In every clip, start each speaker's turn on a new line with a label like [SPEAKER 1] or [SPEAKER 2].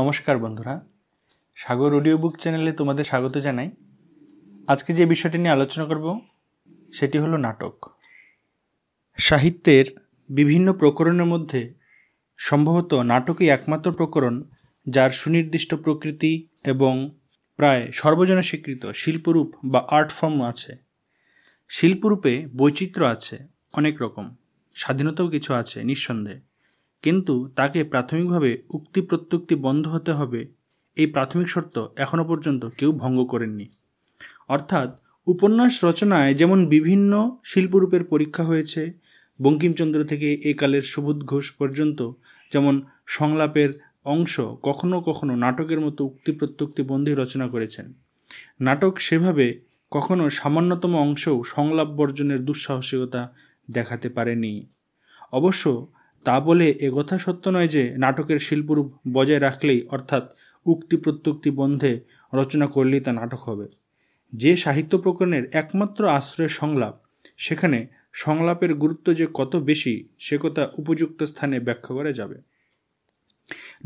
[SPEAKER 1] নমস্কার বন্ধুরা সাগর audio book চ্যানেলে তোমাদের স্বাগত জানাই আজকে যে বিষয়টি নিয়ে আলোচনা করব সেটি হলো নাটক সাহিত্যের বিভিন্ন প্রকরণের মধ্যে সম্ভবত নাটকই একমাত্র প্রকরণ যার সুনির্দিষ্ট প্রকৃতি এবং প্রায় সর্বজনে স্বীকৃত শিল্পরূপ বা আর্ট ফর্ম আছে শিল্পরূপে বৈচিত্র্য আছে অনেক রকম স্বাধীনতাও কিছু আছে নিঃসন্দেহে কিন্তু তাকে প্রাথমিকভাবে উক্তি প্রত্যুক্তি বন্ধ হতে হবে এই প্রাথমিক শর্ত এখনও পর্যন্ত কেউ ভঙ্গ করেননি অর্থাৎ উপন্যাস রচনায় যেমন বিভিন্ন শিল্পরূপের পরীক্ষা হয়েছে বঙ্কিমচন্দ্র থেকে একালের সুবোধ ঘোষ পর্যন্ত যেমন সংলাপের অংশ কখনো কখনো নাটকের মতো উক্তি প্রত্যুক্তি বন্দী রচনা করেছেন নাটক সেভাবে কখনো সামান্যতম অংশও সংলাপ বর্জনের দুঃসাহসিকতা দেখাতে পারেনি অবশ্য তা বলে কথা সত্য নয় যে নাটকের শিল্পরূপ বজায় রাখলেই অর্থাৎ উক্তি প্রত্যুক্তি বন্ধে রচনা করলেই তা নাটক হবে যে সাহিত্য প্রকরণের একমাত্র আশ্রয় সংলাপ সেখানে সংলাপের গুরুত্ব যে কত বেশি সে কথা উপযুক্ত স্থানে ব্যাখ্যা করা যাবে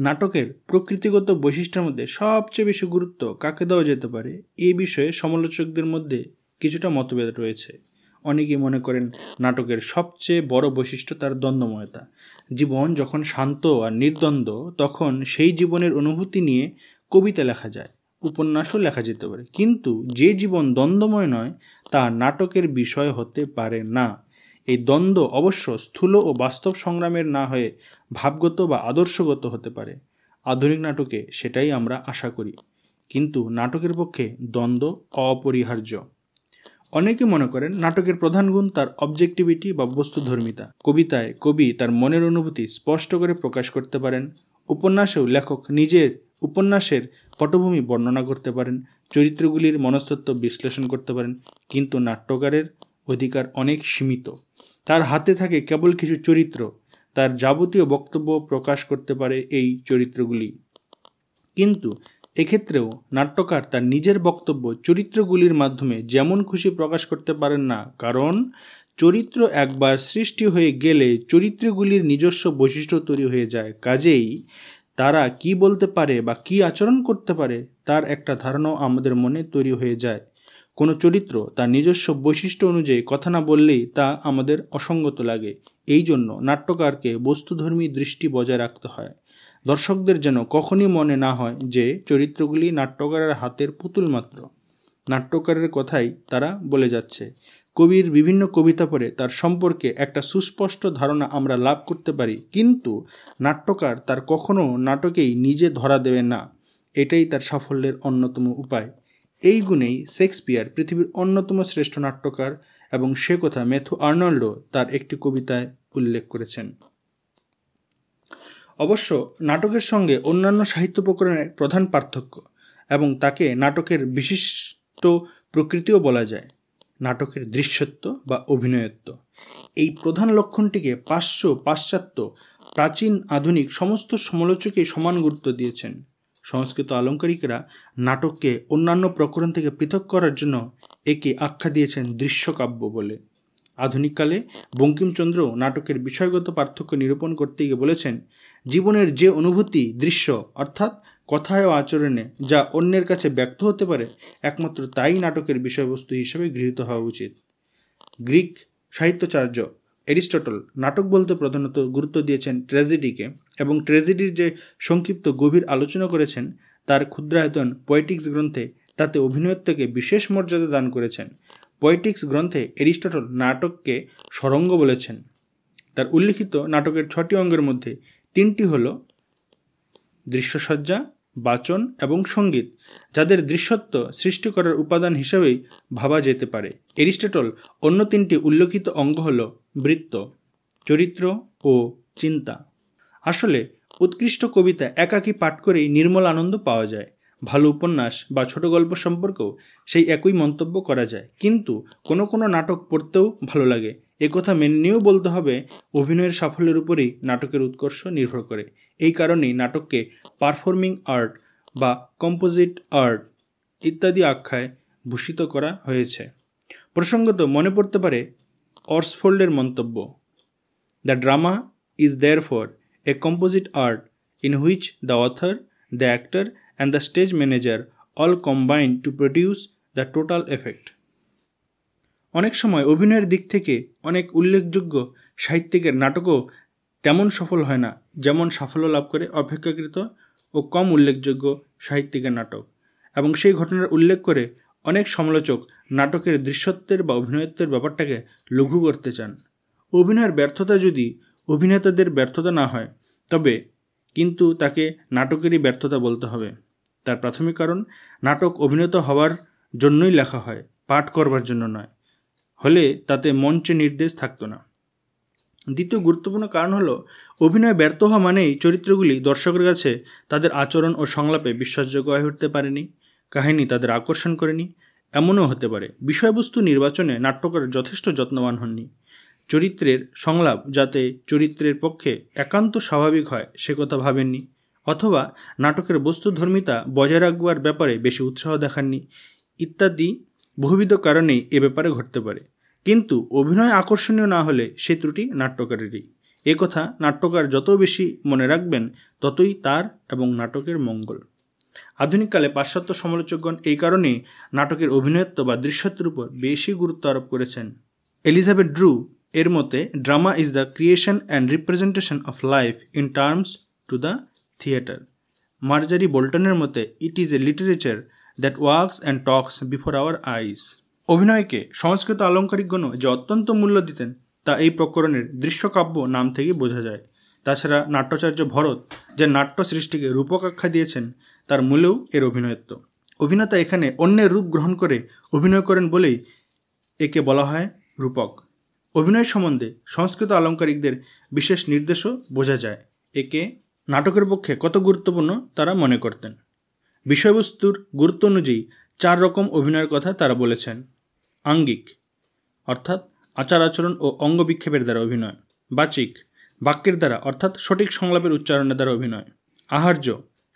[SPEAKER 1] নাটকের প্রকৃতিগত বৈশিষ্ট্যের মধ্যে সবচেয়ে বেশি গুরুত্ব কাকে দেওয়া যেতে পারে এ বিষয়ে সমালোচকদের মধ্যে কিছুটা মতভেদ রয়েছে অনেকেই মনে করেন নাটকের সবচেয়ে বড় বৈশিষ্ট্য তার দ্বন্দ্বময়তা জীবন যখন শান্ত আর নির্দ্বন্দ্ব তখন সেই জীবনের অনুভূতি নিয়ে কবিতা লেখা যায় উপন্যাসও লেখা যেতে পারে কিন্তু যে জীবন দ্বন্দ্বময় নয় তা নাটকের বিষয় হতে পারে না এই দ্বন্দ্ব অবশ্য স্থূল ও বাস্তব সংগ্রামের না হয়ে ভাবগত বা আদর্শগত হতে পারে আধুনিক নাটকে সেটাই আমরা আশা করি কিন্তু নাটকের পক্ষে দ্বন্দ্ব অপরিহার্য অনেকে মনে করেন নাটকের প্রধান গুণ তার অবজেক্টিভিটি বা বস্তুধর্মিতা কবিতায় কবি তার মনের অনুভূতি স্পষ্ট করে প্রকাশ করতে পারেন উপন্যাসেও লেখক নিজের উপন্যাসের পটভূমি বর্ণনা করতে পারেন চরিত্রগুলির মনস্তত্ব বিশ্লেষণ করতে পারেন কিন্তু নাট্যকারের অধিকার অনেক সীমিত তার হাতে থাকে কেবল কিছু চরিত্র তার যাবতীয় বক্তব্য প্রকাশ করতে পারে এই চরিত্রগুলি কিন্তু এক্ষেত্রেও নাট্যকার তার নিজের বক্তব্য চরিত্রগুলির মাধ্যমে যেমন খুশি প্রকাশ করতে পারেন না কারণ চরিত্র একবার সৃষ্টি হয়ে গেলে চরিত্রগুলির নিজস্ব বৈশিষ্ট্য তৈরি হয়ে যায় কাজেই তারা কি বলতে পারে বা কি আচরণ করতে পারে তার একটা ধারণাও আমাদের মনে তৈরি হয়ে যায় কোনো চরিত্র তার নিজস্ব বৈশিষ্ট্য অনুযায়ী কথা না বললেই তা আমাদের অসঙ্গত লাগে এই জন্য নাট্যকারকে বস্তুধর্মী দৃষ্টি বজায় রাখতে হয় দর্শকদের যেন কখনই মনে না হয় যে চরিত্রগুলি নাট্যকারের হাতের পুতুল মাত্র নাট্যকারের কথাই তারা বলে যাচ্ছে কবির বিভিন্ন কবিতা পড়ে তার সম্পর্কে একটা সুস্পষ্ট ধারণা আমরা লাভ করতে পারি কিন্তু নাট্যকার তার কখনো নাটকেই নিজে ধরা দেবে না এটাই তার সাফল্যের অন্যতম উপায় এই গুণেই শেক্সপিয়ার পৃথিবীর অন্যতম শ্রেষ্ঠ নাট্যকার এবং সে কথা ম্যাথু আর্নাল্ডো তার একটি কবিতায় উল্লেখ করেছেন অবশ্য নাটকের সঙ্গে অন্যান্য সাহিত্য প্রকরণের প্রধান পার্থক্য এবং তাকে নাটকের বিশিষ্ট প্রকৃতিও বলা যায় নাটকের দৃশ্যত্ব বা অভিনয়ত্ব এই প্রধান লক্ষণটিকে পাশ্য পাশ্চাত্য প্রাচীন আধুনিক সমস্ত সমালোচকেই সমান গুরুত্ব দিয়েছেন সংস্কৃত আলঙ্কারিকরা নাটককে অন্যান্য প্রকরণ থেকে পৃথক করার জন্য একে আখ্যা দিয়েছেন দৃশ্যকাব্য বলে আধুনিককালে বঙ্কিমচন্দ্র নাটকের বিষয়গত পার্থক্য নিরূপণ করতে গিয়ে বলেছেন জীবনের যে অনুভূতি দৃশ্য অর্থাৎ কথায় ও আচরণে যা অন্যের কাছে ব্যক্ত হতে পারে একমাত্র তাই নাটকের বিষয়বস্তু হিসেবে গৃহীত হওয়া উচিত গ্রিক সাহিত্যচার্য অ্যারিস্টটল নাটক বলতে প্রধানত গুরুত্ব দিয়েছেন ট্র্যাজেডিকে এবং ট্র্যাজেডির যে সংক্ষিপ্ত গভীর আলোচনা করেছেন তার ক্ষুদ্রায়তন পয়েটিক্স গ্রন্থে তাতে অভিনয়ত্বকে বিশেষ মর্যাদা দান করেছেন পোয়েটিক্স গ্রন্থে এরিস্টটল নাটককে সরঙ্গ বলেছেন তার উল্লিখিত নাটকের ছটি অঙ্গের মধ্যে তিনটি হল দৃশ্যসজ্জা বাচন এবং সঙ্গীত যাদের দৃশ্যত্ব সৃষ্টি করার উপাদান হিসেবেই ভাবা যেতে পারে এরিস্টটল অন্য তিনটি উল্লেখিত অঙ্গ হল বৃত্ত চরিত্র ও চিন্তা আসলে উৎকৃষ্ট কবিতা একাকী পাঠ করেই নির্মল আনন্দ পাওয়া যায় ভালো উপন্যাস বা ছোট গল্প সম্পর্কেও সেই একই মন্তব্য করা যায় কিন্তু কোনো কোনো নাটক পড়তেও ভালো লাগে একথা মেনে নিয়েও বলতে হবে অভিনয়ের সাফল্যের উপরেই নাটকের উৎকর্ষ নির্ভর করে এই কারণেই নাটককে পারফর্মিং আর্ট বা কম্পোজিট আর্ট ইত্যাদি আখ্যায় ভূষিত করা হয়েছে প্রসঙ্গত মনে পড়তে পারে অর্সফোল্ডের মন্তব্য the drama is there for a composite art in which the author the actor and the stage manager all combine to produce the total effect অনেক সময় অভিনয়ের দিক থেকে অনেক উল্লেখযোগ্য সাহিত্যিকের নাটকও তেমন সফল হয় না যেমন সাফল্য লাভ করে অপেক্ষাকৃত ও কম উল্লেখযোগ্য সাহিত্যিকের নাটক এবং সেই ঘটনার উল্লেখ করে অনেক সমালোচক নাটকের দৃশ্যত্বের বা অভিনয়ত্বের ব্যাপারটাকে লঘু করতে চান অভিনয়ের ব্যর্থতা যদি অভিনেতাদের ব্যর্থতা না হয় তবে কিন্তু তাকে নাটকেরই ব্যর্থতা বলতে হবে তার প্রাথমিক কারণ নাটক অভিনেত হওয়ার জন্যই লেখা হয় পাঠ করবার জন্য নয় হলে তাতে মঞ্চে নির্দেশ থাকতো না দ্বিতীয় গুরুত্বপূর্ণ কারণ হলো অভিনয় ব্যর্থ হওয়া মানেই চরিত্রগুলি দর্শকের কাছে তাদের আচরণ ও সংলাপে বিশ্বাসযোগ্য হয়ে উঠতে পারেনি কাহিনী তাদের আকর্ষণ করেনি এমনও হতে পারে বিষয়বস্তু নির্বাচনে নাট্যকার যথেষ্ট যত্নবান হননি চরিত্রের সংলাপ যাতে চরিত্রের পক্ষে একান্ত স্বাভাবিক হয় সে কথা ভাবেননি অথবা নাটকের বস্তুধর্মিতা বজায় রাখবার ব্যাপারে বেশি উৎসাহ দেখাননি ইত্যাদি বহুবিধ কারণেই এ ব্যাপারে ঘটতে পারে কিন্তু অভিনয় আকর্ষণীয় না হলে সে ত্রুটি নাট্যকারেরই এ কথা নাট্যকার যত বেশি মনে রাখবেন ততই তার এবং নাটকের মঙ্গল আধুনিককালে পাশ্চাত্য সমালোচকগণ এই কারণে নাটকের অভিনয়ত্ব বা দৃশ্যত্বের উপর বেশি গুরুত্ব আরোপ করেছেন এলিজাবেথ ড্রু এর মতে drama is the creation and representation of life in terms to the theatre Margery বোল্টনের মতে it is a literature that works and talks before our eyes অভিনয়কে সংস্কৃত আলঙ্কারিকগণ যে অত্যন্ত মূল্য দিতেন তা এই প্রকরণের দৃশ্যকাব্য নাম থেকে বোঝা যায় তাছাড়া নাট্যাচার্য ভরত যে নাট্য সৃষ্টিকে রূপকাক্ষা দিয়েছেন তার মূলেও এর অভিনয়ত্ব অভিনেতা এখানে অন্যের রূপ গ্রহণ করে অভিনয় করেন বলেই একে বলা হয় রূপক অভিনয় সম্বন্ধে সংস্কৃত আলঙ্কারিকদের বিশেষ নির্দেশও বোঝা যায় একে নাটকের পক্ষে কত গুরুত্বপূর্ণ তারা মনে করতেন বিষয়বস্তুর গুরুত্ব অনুযায়ী চার রকম অভিনয়ের কথা তারা বলেছেন আঙ্গিক অর্থাৎ আচার আচরণ ও অঙ্গবিক্ষেপের দ্বারা অভিনয় বাচিক বাক্যের দ্বারা অর্থাৎ সঠিক সংলাপের উচ্চারণের দ্বারা অভিনয় আহার্য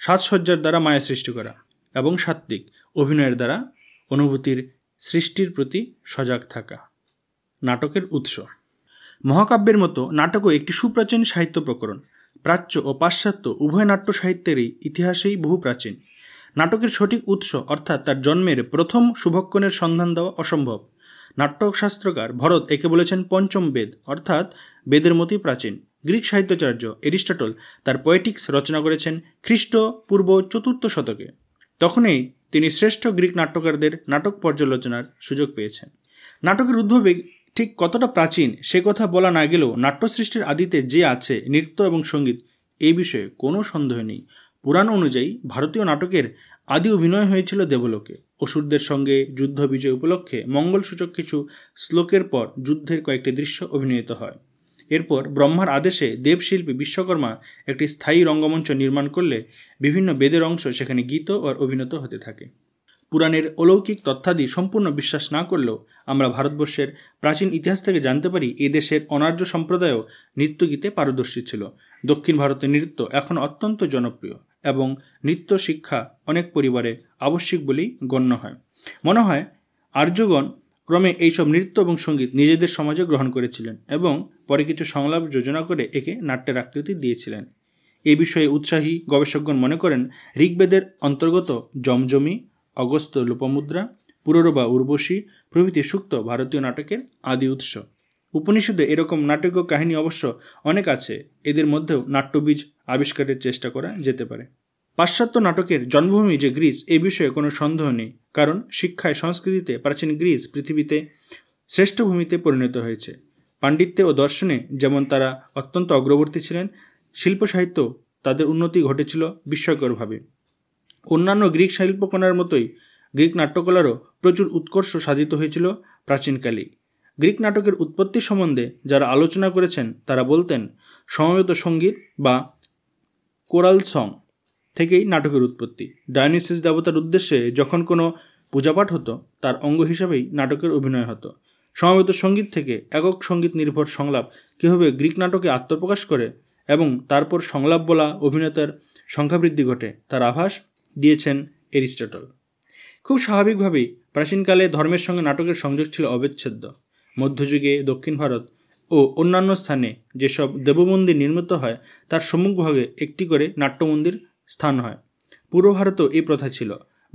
[SPEAKER 1] সাজসজ্জার দ্বারা মায়া সৃষ্টি করা এবং সাত্ত্বিক অভিনয়ের দ্বারা অনুভূতির সৃষ্টির প্রতি সজাগ থাকা নাটকের উৎস মহাকাব্যের মতো নাটকও একটি সুপ্রাচীন সাহিত্য প্রকরণ প্রাচ্য ও পাশ্চাত্য উভয় নাট্য সাহিত্যেরই ইতিহাসেই বহু প্রাচীন নাটকের সঠিক উৎস অর্থাৎ তার জন্মের প্রথম শুভক্ষণের সন্ধান দেওয়া অসম্ভব নাট্যশাস্ত্রকার ভরত একে বলেছেন পঞ্চম বেদ অর্থাৎ বেদের মতোই প্রাচীন গ্রিক সাহিত্যাচার্য এরিস্টটল তার পয়েটিক্স রচনা করেছেন খ্রিস্ট পূর্ব চতুর্থ শতকে তখনই তিনি শ্রেষ্ঠ গ্রিক নাট্যকারদের নাটক পর্যালোচনার সুযোগ পেয়েছেন নাটকের উদ্ভবে ঠিক কতটা প্রাচীন সে কথা বলা না গেলেও নাট্য সৃষ্টির আদিতে যে আছে নৃত্য এবং সঙ্গীত এই বিষয়ে কোনো সন্দেহ নেই পুরাণ অনুযায়ী ভারতীয় নাটকের আদি অভিনয় হয়েছিল দেবলোকে অসুরদের সঙ্গে যুদ্ধ বিজয় উপলক্ষে মঙ্গলসূচক কিছু শ্লোকের পর যুদ্ধের কয়েকটি দৃশ্য অভিনয়িত হয় এরপর ব্রহ্মার আদেশে দেবশিল্পী বিশ্বকর্মা একটি স্থায়ী রঙ্গমঞ্চ নির্মাণ করলে বিভিন্ন বেদের অংশ সেখানে গীত ও অভিনত হতে থাকে পুরাণের অলৌকিক তথ্যাদি সম্পূর্ণ বিশ্বাস না করলেও আমরা ভারতবর্ষের প্রাচীন ইতিহাস থেকে জানতে পারি এ দেশের অনার্য সম্প্রদায়ও নৃত্যগীতে পারদর্শী ছিল দক্ষিণ ভারতের নৃত্য এখন অত্যন্ত জনপ্রিয় এবং নৃত্য শিক্ষা অনেক পরিবারে আবশ্যিক বলেই গণ্য হয় মনে হয় আর্যগণ ক্রমে এইসব নৃত্য এবং সঙ্গীত নিজেদের সমাজে গ্রহণ করেছিলেন এবং পরে কিছু সংলাপ যোজনা করে একে নাট্যের আকৃতি দিয়েছিলেন এ বিষয়ে উৎসাহী গবেষকগণ মনে করেন ঋগ্বেদের অন্তর্গত জমজমি অগস্ত লোপামুদ্রা পুররবা উর্বশী প্রভৃতি সুক্ত ভারতীয় নাটকের আদি উৎস উপনিষদে এরকম নাটকীয় কাহিনী অবশ্য অনেক আছে এদের মধ্যেও নাট্যবীজ আবিষ্কারের চেষ্টা করা যেতে পারে পাশ্চাত্য নাটকের জন্মভূমি যে গ্রিস এ বিষয়ে কোনো সন্দেহ নেই কারণ শিক্ষায় সংস্কৃতিতে প্রাচীন গ্রিস পৃথিবীতে শ্রেষ্ঠ ভূমিতে পরিণত হয়েছে পাণ্ডিত্যে ও দর্শনে যেমন তারা অত্যন্ত অগ্রবর্তী ছিলেন শিল্প সাহিত্য তাদের উন্নতি ঘটেছিল বিস্ময়করভাবে অন্যান্য গ্রিক শিল্পকলার মতোই গ্রিক নাট্যকলারও প্রচুর উৎকর্ষ সাধিত হয়েছিল প্রাচীনকালে গ্রিক নাটকের উৎপত্তি সম্বন্ধে যারা আলোচনা করেছেন তারা বলতেন সমবেত সঙ্গীত বা কোরাল সং থেকেই নাটকের উৎপত্তি ডায়োনিসিস দেবতার উদ্দেশ্যে যখন কোনো পূজাপাঠ হতো তার অঙ্গ হিসাবেই নাটকের অভিনয় হতো সমবেত সঙ্গীত থেকে একক সঙ্গীত নির্ভর সংলাপ কীভাবে গ্রিক নাটকে আত্মপ্রকাশ করে এবং তারপর সংলাপ বলা অভিনেতার সংখ্যা বৃদ্ধি ঘটে তার আভাস দিয়েছেন এরিস্টটল খুব স্বাভাবিকভাবেই প্রাচীনকালে ধর্মের সঙ্গে নাটকের সংযোগ ছিল অবিচ্ছেদ্য মধ্যযুগে দক্ষিণ ভারত ও অন্যান্য স্থানে যেসব দেবমন্দির নির্মিত হয় তার সম্মুখভাগে একটি করে নাট্যমন্দির স্থান হয় পূর্ব ভারতেও এই প্রথা ছিল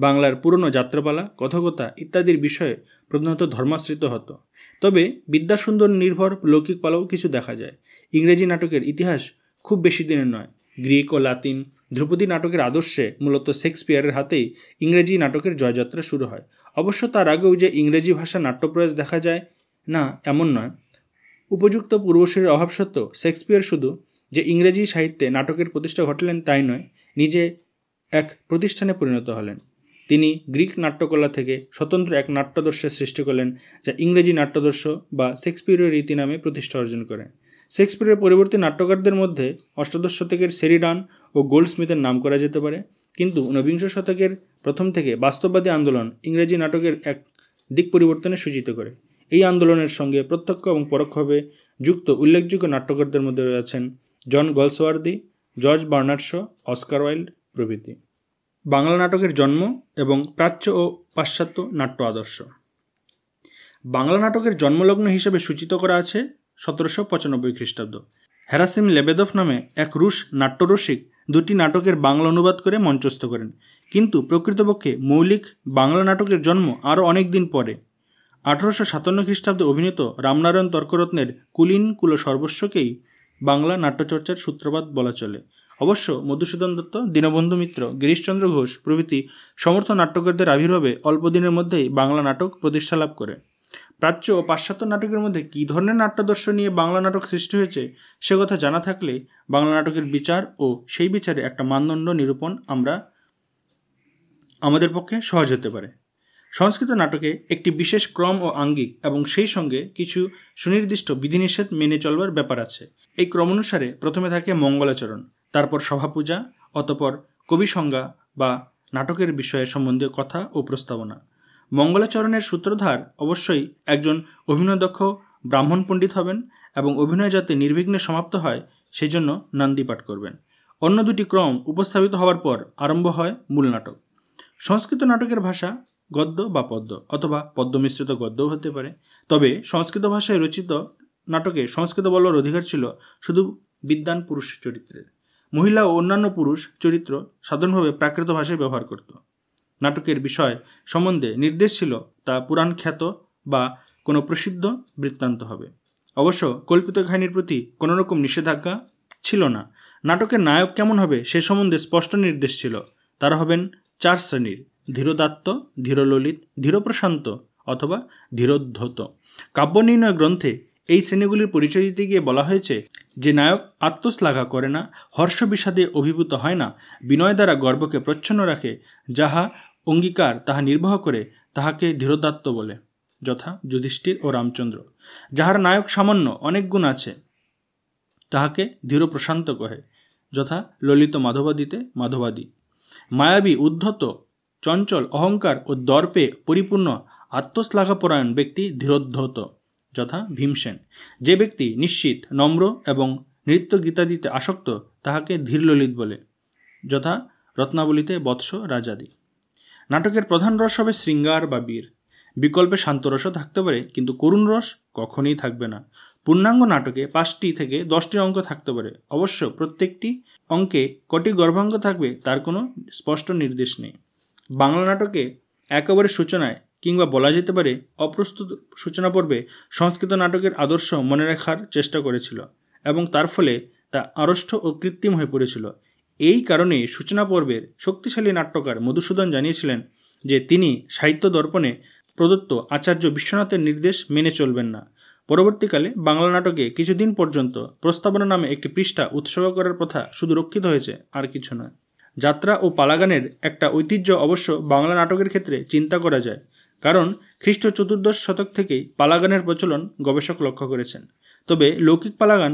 [SPEAKER 1] বাংলার পুরনো যাত্রাপালা কথকতা ইত্যাদির বিষয়ে প্রধানত ধর্মাশ্রিত হতো তবে বিদ্যাসুন্দর নির্ভর লৌকিক পালাও কিছু দেখা যায় ইংরেজি নাটকের ইতিহাস খুব বেশি দিনের নয় গ্রিক ও লাতিন ধ্রুপদী নাটকের আদর্শে মূলত শেক্সপিয়ারের হাতেই ইংরেজি নাটকের জয়যাত্রা শুরু হয় অবশ্য তার আগেও যে ইংরেজি ভাষা নাট্যপ্রয়াস দেখা যায় না এমন নয় উপযুক্ত পূর্বশীর অভাব সত্ত্বেও শেক্সপিয়ার শুধু যে ইংরেজি সাহিত্যে নাটকের প্রতিষ্ঠা ঘটলেন তাই নয় নিজে এক প্রতিষ্ঠানে পরিণত হলেন তিনি গ্রিক নাট্যকলা থেকে স্বতন্ত্র এক নাট্যদর্শের সৃষ্টি করলেন যা ইংরেজি নাট্যদর্শ বা শেক্সপিয়ারের রীতি নামে প্রতিষ্ঠা অর্জন করেন শেক্সপিয়ারের পরিবর্তী নাট্যকারদের মধ্যে অষ্টাদশ শতকের সেরিডান ও গোল্ডস্মিথের নাম করা যেতে পারে কিন্তু ঊনবিংশ শতকের প্রথম থেকে বাস্তববাদী আন্দোলন ইংরেজি নাটকের এক দিক পরিবর্তনে সূচিত করে এই আন্দোলনের সঙ্গে প্রত্যক্ষ এবং পরোক্ষভাবে যুক্ত উল্লেখযোগ্য নাট্যকারদের মধ্যে রয়েছেন John Galsworthy George Bernard Oscar Wilde প্রভৃতি বাংলা নাটকের জন্ম এবং প্রাচ্য ও পাশ্চাত্য নাট্য আদর্শ বাংলা নাটকের জন্মলগ্ন হিসেবে সূচিত করা আছে সতেরোশো পঁচানব্বই খ্রিস্টাব্দ হেরাসিম লেবেদফ নামে এক রুশ নাট্যরসিক দুটি নাটকের বাংলা অনুবাদ করে মঞ্চস্থ করেন কিন্তু প্রকৃতপক্ষে মৌলিক বাংলা নাটকের জন্ম আরও অনেক দিন পরে আঠারোশো সাতান্ন খ্রিস্টাব্দে অভিনীত রামনারায়ণ তর্করত্নের কুলীন কুল সর্বস্বকেই বাংলা নাট্যচর্চার সূত্রপাত বলা চলে অবশ্য মধুসূদন দত্ত দীনবন্ধু মিত্র গিরিশচন্দ্র ঘোষ প্রভৃতি সমর্থ নাট্যকারদের আবির্ভাবে অল্পদিনের মধ্যেই বাংলা নাটক প্রতিষ্ঠা লাভ করে প্রাচ্য ও পাশ্চাত্য নাটকের মধ্যে কী ধরনের নাট্যদর্শ নিয়ে বাংলা নাটক সৃষ্টি হয়েছে সে কথা জানা থাকলে বাংলা নাটকের বিচার ও সেই বিচারে একটা মানদণ্ড নিরূপণ আমরা আমাদের পক্ষে সহজ হতে পারে সংস্কৃত নাটকে একটি বিশেষ ক্রম ও আঙ্গিক এবং সেই সঙ্গে কিছু সুনির্দিষ্ট বিধিনিষেধ মেনে চলবার ব্যাপার আছে এই ক্রম অনুসারে প্রথমে থাকে মঙ্গলাচরণ তারপর সভাপূজা অতপর কবি সংজ্ঞা বা নাটকের বিষয়ে সম্বন্ধীয় কথা ও প্রস্তাবনা মঙ্গলাচরণের সূত্রধার অবশ্যই একজন অভিনয়দক্ষ ব্রাহ্মণ পণ্ডিত হবেন এবং অভিনয় যাতে নির্বিঘ্নে সমাপ্ত হয় সেই জন্য নান্দি পাঠ করবেন অন্য দুটি ক্রম উপস্থাপিত হওয়ার পর আরম্ভ হয় মূল নাটক সংস্কৃত নাটকের ভাষা গদ্য বা পদ্য অথবা পদ্ম মিশ্রিত গদ্যও হতে পারে তবে সংস্কৃত ভাষায় রচিত নাটকে সংস্কৃত বলার অধিকার ছিল শুধু বিদ্যান পুরুষ চরিত্রের মহিলা ও অন্যান্য পুরুষ চরিত্র সাধারণভাবে প্রাকৃত ভাষায় ব্যবহার করত নাটকের বিষয় সম্বন্ধে নির্দেশ ছিল তা পুরাণ খ্যাত বা কোনো প্রসিদ্ধ বৃত্তান্ত হবে অবশ্য কল্পিত কাহিনীর প্রতি কোনো রকম নিষেধাজ্ঞা ছিল না নাটকের নায়ক কেমন হবে সে সম্বন্ধে স্পষ্ট নির্দেশ ছিল তারা হবেন চার শ্রেণীর ধীরদাত্ত ধীরললিত ধীরপ্রশান্ত অথবা ধীরোদ্ধত কাব্য নির্ণয় গ্রন্থে এই শ্রেণীগুলির পরিচয় দিতে গিয়ে বলা হয়েছে যে নায়ক আত্মশ্লাঘা করে না হর্ষ বিষাদে অভিভূত হয় না বিনয় দ্বারা গর্বকে প্রচ্ছন্ন রাখে যাহা অঙ্গীকার তাহা নির্বাহ করে তাহাকে ধীরদাত্ত বলে যথা যুধিষ্ঠির ও রামচন্দ্র যাহার নায়ক সামান্য অনেক গুণ আছে তাহাকে ধীর প্রশান্ত কহে যথা ললিত মাধবাদিতে মাধবাদী মায়াবী উদ্ধত চঞ্চল অহংকার ও দর্পে পরিপূর্ণ আত্মশ্লাঘাপরায়ণ ব্যক্তি ধীরোদ্ধত যথা ভীমসেন যে ব্যক্তি নিশ্চিত নম্র এবং নৃত্য গীতাদিতে আসক্ত তাহাকে ধীরললিত বলে যথা রত্নাবলিতে বৎস রাজাদি নাটকের প্রধান রস হবে শৃঙ্গার বা বীর বিকল্পে শান্ত রসও থাকতে পারে কিন্তু করুণ রস কখনই থাকবে না পূর্ণাঙ্গ নাটকে পাঁচটি থেকে দশটি অঙ্ক থাকতে পারে অবশ্য প্রত্যেকটি অঙ্কে কটি গর্ভাঙ্গ থাকবে তার কোনো স্পষ্ট নির্দেশ নেই বাংলা নাটকে একেবারে সূচনায় কিংবা বলা যেতে পারে অপ্রস্তুত সূচনা পর্বে সংস্কৃত নাটকের আদর্শ মনে রাখার চেষ্টা করেছিল এবং তার ফলে তা আড়ষ্ট ও কৃত্রিম হয়ে পড়েছিল এই কারণে সূচনা পর্বের শক্তিশালী নাট্যকার মধুসূদন জানিয়েছিলেন যে তিনি সাহিত্য দর্পণে প্রদত্ত আচার্য বিশ্বনাথের নির্দেশ মেনে চলবেন না পরবর্তীকালে বাংলা নাটকে কিছুদিন পর্যন্ত প্রস্তাবনা নামে একটি পৃষ্ঠা উৎসর্গ করার প্রথা শুধু রক্ষিত হয়েছে আর কিছু নয় যাত্রা ও পালাগানের একটা ঐতিহ্য অবশ্য বাংলা নাটকের ক্ষেত্রে চিন্তা করা যায় কারণ খ্রিস্ট চতুর্দশ শতক থেকেই পালাগানের প্রচলন গবেষক লক্ষ্য করেছেন তবে লৌকিক পালাগান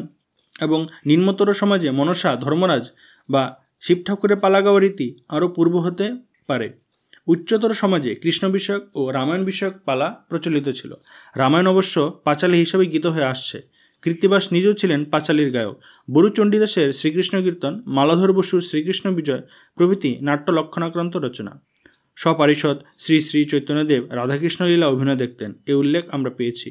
[SPEAKER 1] এবং নিম্নতর সমাজে মনসা ধর্মরাজ বা শিব ঠাকুরের পালা গাওয়া রীতি আরও পূর্ব হতে পারে উচ্চতর সমাজে কৃষ্ণ বিষয়ক ও রামায়ণ বিষয়ক পালা প্রচলিত ছিল রামায়ণ অবশ্য পাঁচালী হিসেবে গীত হয়ে আসছে কৃত্তিবাস নিজেও ছিলেন পাঁচালীর গায়ক বরু চণ্ডীদাসের শ্রীকৃষ্ণ কীর্তন মালাধর বসুর শ্রীকৃষ্ণ বিজয় প্রভৃতি নাট্য লক্ষণাক্রান্ত রচনা স্বপারিষদ শ্রী শ্রী চৈতন্যদেব রাধাকৃষ্ণ লীলা অভিনয় দেখতেন এ উল্লেখ আমরা পেয়েছি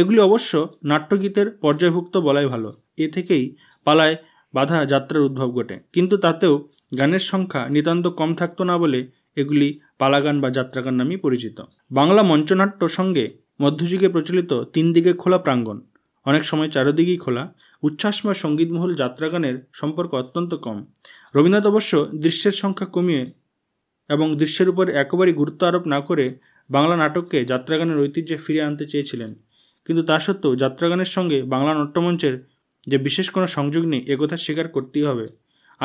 [SPEAKER 1] এগুলি অবশ্য নাট্যগীতের পর্যায়ভুক্ত বলাই ভালো এ থেকেই পালায় বাধা যাত্রার উদ্ভব ঘটে কিন্তু তাতেও গানের সংখ্যা নিতান্ত কম থাকতো না বলে এগুলি পালাগান বা যাত্রাগান নামেই পরিচিত বাংলা মঞ্চনাট্য সঙ্গে মধ্যযুগে প্রচলিত তিন দিকে খোলা প্রাঙ্গণ অনেক সময় চারদিকেই খোলা উচ্ছ্বাসময় সঙ্গীতমহল যাত্রাগানের সম্পর্ক অত্যন্ত কম রবীন্দ্রনাথ অবশ্য দৃশ্যের সংখ্যা কমিয়ে এবং দৃশ্যের উপর একেবারে গুরুত্ব আরোপ না করে বাংলা নাটককে যাত্রাগানের ঐতিহ্যে ফিরে আনতে চেয়েছিলেন কিন্তু তা সত্ত্বেও যাত্রাগানের সঙ্গে বাংলা নাট্যমঞ্চের যে বিশেষ কোনো সংযোগ নেই একথা স্বীকার করতেই হবে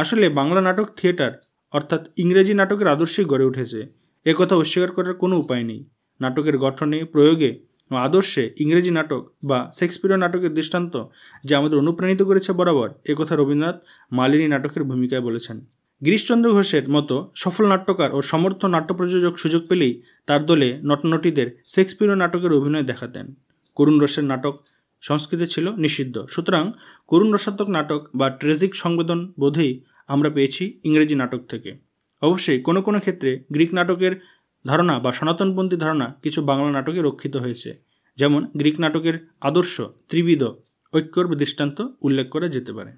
[SPEAKER 1] আসলে বাংলা নাটক থিয়েটার অর্থাৎ ইংরেজি নাটকের আদর্শেই গড়ে উঠেছে একথা অস্বীকার করার কোনো উপায় নেই নাটকের গঠনে প্রয়োগে ও আদর্শে ইংরেজি নাটক বা শেক্সপিয়ার নাটকের দৃষ্টান্ত যে আমাদের অনুপ্রাণিত করেছে বরাবর একথা রবীন্দ্রনাথ মালিনী নাটকের ভূমিকায় বলেছেন গিরিশচন্দ্র ঘোষের মতো সফল নাট্যকার ও সমর্থ নাট্য প্রযোজক সুযোগ পেলেই তার দলে নটনটীদের শেক্সপিয়ার নাটকের অভিনয় দেখাতেন করুণ রসের নাটক সংস্কৃতি ছিল নিষিদ্ধ সুতরাং করুণ রসাত্মক নাটক বা ট্রেজিক সংবেদন বোধেই আমরা পেয়েছি ইংরেজি নাটক থেকে অবশ্যই কোনো কোনো ক্ষেত্রে গ্রিক নাটকের ধারণা বা সনাতনপন্থী ধারণা কিছু বাংলা নাটকে রক্ষিত হয়েছে যেমন গ্রিক নাটকের আদর্শ ত্রিবিধ ঐক্যর দৃষ্টান্ত উল্লেখ করা যেতে পারে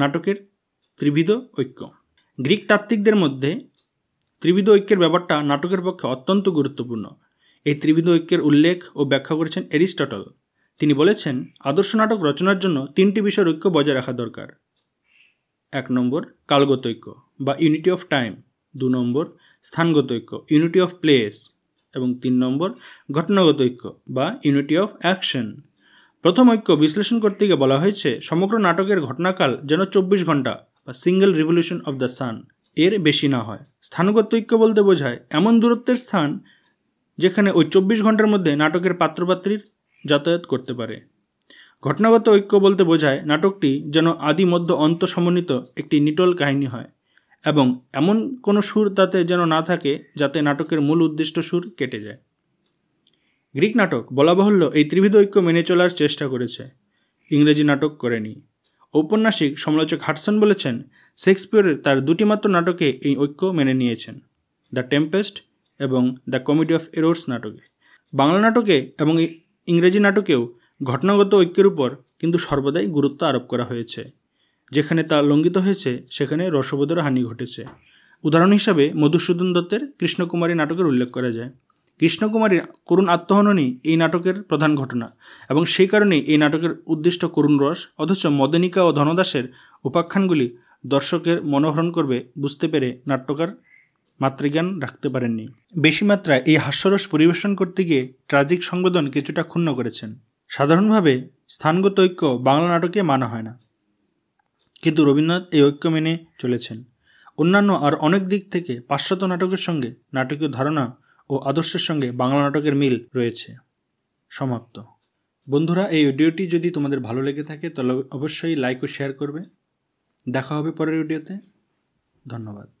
[SPEAKER 1] নাটকের ত্রিবিধ ঐক্য গ্রিক তাত্ত্বিকদের মধ্যে ত্রিবিধ ঐক্যের ব্যাপারটা নাটকের পক্ষে অত্যন্ত গুরুত্বপূর্ণ এই ত্রিবিধ ঐক্যের উল্লেখ ও ব্যাখ্যা করেছেন এরিস্টটল তিনি বলেছেন আদর্শ নাটক রচনার জন্য তিনটি বিষয় ঐক্য বজায় রাখা দরকার এক নম্বর কালগত ঐক্য বা ইউনিটি অফ টাইম দু নম্বর স্থানগত ঐক্য ইউনিটি অফ প্লেস এবং তিন নম্বর ঘটনাগত ঐক্য বা ইউনিটি অফ অ্যাকশন প্রথম ঐক্য বিশ্লেষণ করতে গিয়ে বলা হয়েছে সমগ্র নাটকের ঘটনাকাল যেন চব্বিশ ঘন্টা বা single revolution of the sun এর বেশি না হয় স্থানগত ঐক্য বলতে বোঝায় এমন দূরত্বের স্থান যেখানে ওই চব্বিশ ঘন্টার মধ্যে নাটকের পাত্রপাত্রীর যাতায়াত করতে পারে ঘটনাগত ঐক্য বলতে বোঝায় নাটকটি যেন আদি মধ্য অন্ত সমন্বিত একটি নিটল কাহিনী হয় এবং এমন কোনো সুর তাতে যেন না থাকে যাতে নাটকের মূল উদ্দিষ্ট সুর কেটে যায় গ্রিক নাটক বলা বাহুল্য এই ত্রিবিধ ঐক্য মেনে চলার চেষ্টা করেছে ইংরেজি নাটক করেনি ঔপন্যাসিক সমালোচক হাটসন বলেছেন শেক্সপিয়রের তার দুটি মাত্র নাটকে এই ঐক্য মেনে নিয়েছেন দ্য টেম্পেস্ট এবং দ্য কমেডি অফ এরোর্স নাটকে বাংলা নাটকে এবং ইংরেজি নাটকেও ঘটনাগত ঐক্যের উপর কিন্তু সর্বদাই গুরুত্ব আরোপ করা হয়েছে যেখানে তা লঙ্ঘিত হয়েছে সেখানে রসবোধের হানি ঘটেছে উদাহরণ হিসাবে মধুসূদন দত্তের কৃষ্ণকুমারী নাটকের উল্লেখ করা যায় কৃষ্ণকুমারীর করুণ আত্মহননই এই নাটকের প্রধান ঘটনা এবং সেই কারণেই এই নাটকের উদ্দিষ্ট করুণ রস অথচ মদনিকা ও ধনদাসের উপাখ্যানগুলি দর্শকের মনোহরণ করবে বুঝতে পেরে নাট্যকার মাতৃজ্ঞান রাখতে পারেননি বেশি মাত্রায় এই হাস্যরস পরিবেশন করতে গিয়ে ট্রাজিক সংবেদন কিছুটা ক্ষুণ্ণ করেছেন সাধারণভাবে স্থানগত ঐক্য বাংলা নাটকে মানা হয় না কিন্তু রবীন্দ্রনাথ এই ঐক্য মেনে চলেছেন অন্যান্য আর অনেক দিক থেকে পাশ্চাত্য নাটকের সঙ্গে নাটকীয় ধারণা ও আদর্শের সঙ্গে বাংলা নাটকের মিল রয়েছে সমাপ্ত বন্ধুরা এই ভিডিওটি যদি তোমাদের ভালো লেগে থাকে তাহলে অবশ্যই লাইক ও শেয়ার করবে দেখা হবে পরের ভিডিওতে ধন্যবাদ